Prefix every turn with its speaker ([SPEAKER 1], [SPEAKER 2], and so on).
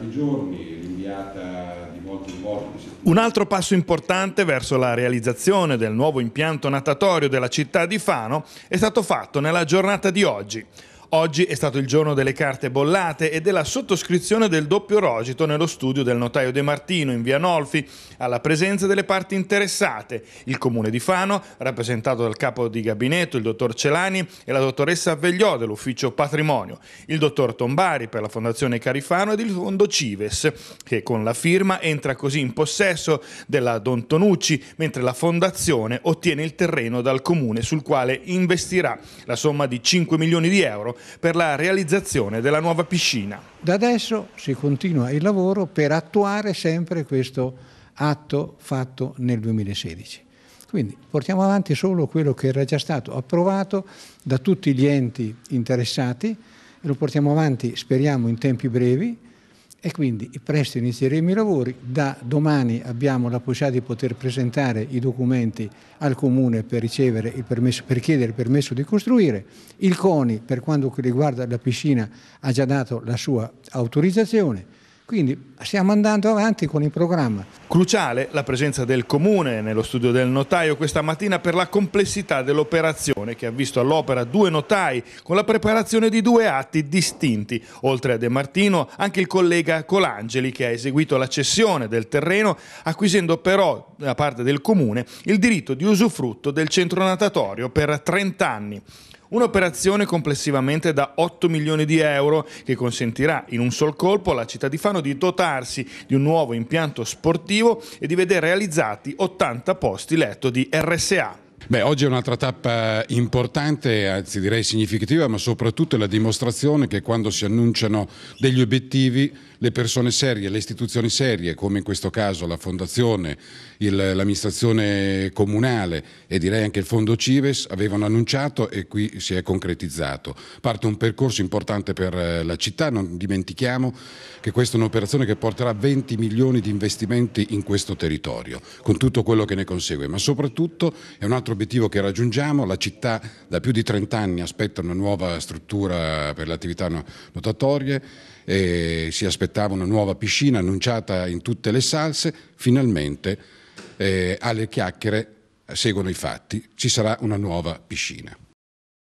[SPEAKER 1] tanti giorni, rinviata di volta in volta.
[SPEAKER 2] Un altro passo importante verso la realizzazione del nuovo impianto natatorio della città di Fano è stato fatto nella giornata di oggi. Oggi è stato il giorno delle carte bollate e della sottoscrizione del doppio rogito nello studio del notaio De Martino in via Nolfi, alla presenza delle parti interessate, il comune di Fano, rappresentato dal capo di gabinetto, il dottor Celani, e la dottoressa Vegliò dell'ufficio patrimonio, il dottor Tombari per la Fondazione Carifano ed il fondo Cives, che con la firma entra così in possesso della Don Tonucci, mentre la fondazione ottiene il terreno dal comune sul quale investirà la somma di 5 milioni di euro per la realizzazione della nuova piscina. Da
[SPEAKER 3] adesso si continua il lavoro per attuare sempre questo atto fatto nel 2016. Quindi portiamo avanti solo quello che era già stato approvato da tutti gli enti interessati lo portiamo avanti, speriamo, in tempi brevi e quindi presto inizieremo i lavori, da domani abbiamo la possibilità di poter presentare i documenti al Comune per, il permesso, per chiedere il permesso di costruire, il CONI per quanto riguarda la piscina ha già dato la sua autorizzazione, quindi stiamo andando avanti con il programma.
[SPEAKER 2] Cruciale la presenza del comune nello studio del notaio questa mattina per la complessità dell'operazione che ha visto all'opera due notai con la preparazione di due atti distinti. Oltre a De Martino anche il collega Colangeli che ha eseguito la cessione del terreno acquisendo però da parte del comune il diritto di usufrutto del centro natatorio per 30 anni. Un'operazione complessivamente da 8 milioni di euro che consentirà in un sol colpo alla città di Fano di dotarsi di un nuovo impianto sportivo e di vedere realizzati 80 posti letto di RSA.
[SPEAKER 1] Beh, oggi è un'altra tappa importante, anzi direi significativa, ma soprattutto è la dimostrazione che quando si annunciano degli obiettivi le persone serie, le istituzioni serie, come in questo caso la Fondazione, l'amministrazione comunale e direi anche il Fondo Cives, avevano annunciato e qui si è concretizzato. Parte un percorso importante per eh, la città, non dimentichiamo che questa è un'operazione che porterà 20 milioni di investimenti in questo territorio, con tutto quello che ne consegue, ma soprattutto è un altro altro obiettivo che raggiungiamo, la città da più di 30 anni aspetta una nuova struttura per le attività notatorie, si aspettava una nuova piscina annunciata in tutte le salse, finalmente
[SPEAKER 2] eh, alle chiacchiere seguono i fatti, ci sarà una nuova piscina.